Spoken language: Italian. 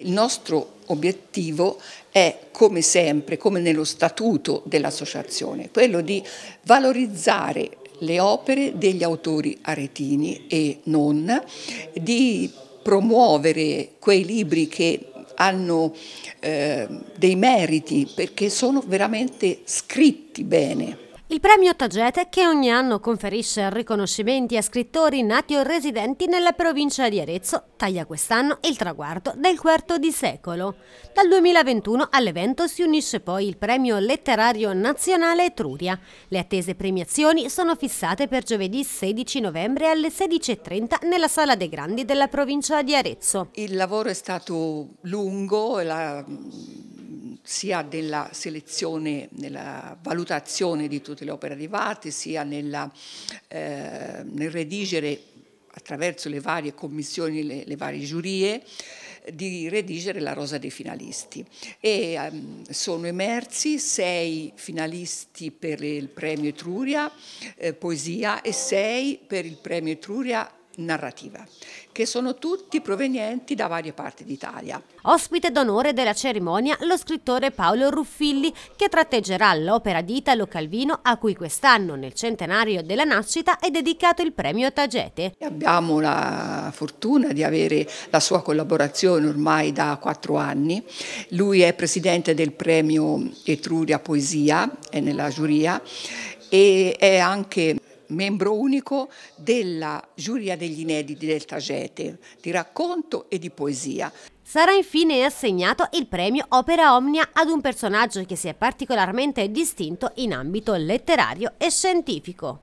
Il nostro obiettivo è, come sempre, come nello statuto dell'associazione, quello di valorizzare le opere degli autori aretini e non, di promuovere quei libri che hanno eh, dei meriti perché sono veramente scritti bene. Il premio Tagete, che ogni anno conferisce riconoscimenti a scrittori nati o residenti nella provincia di Arezzo, taglia quest'anno il traguardo del quarto di secolo. Dal 2021 all'evento si unisce poi il premio letterario nazionale Etruria. Le attese premiazioni sono fissate per giovedì 16 novembre alle 16.30 nella Sala dei Grandi della provincia di Arezzo. Il lavoro è stato lungo, la sia nella selezione, nella valutazione di tutte le opere arrivate, sia nella, eh, nel redigere attraverso le varie commissioni, le, le varie giurie, di redigere la rosa dei finalisti e um, sono emersi sei finalisti per il premio Etruria eh, poesia e sei per il premio Etruria narrativa, che sono tutti provenienti da varie parti d'Italia. Ospite d'onore della cerimonia lo scrittore Paolo Ruffilli, che tratteggerà l'opera di Italo Calvino a cui quest'anno, nel centenario della nascita, è dedicato il premio Tagete. Abbiamo la fortuna di avere la sua collaborazione ormai da quattro anni. Lui è presidente del premio Etruria Poesia, è nella giuria e è anche membro unico della giuria degli inediti del Tagete, di racconto e di poesia. Sarà infine assegnato il premio Opera Omnia ad un personaggio che si è particolarmente distinto in ambito letterario e scientifico.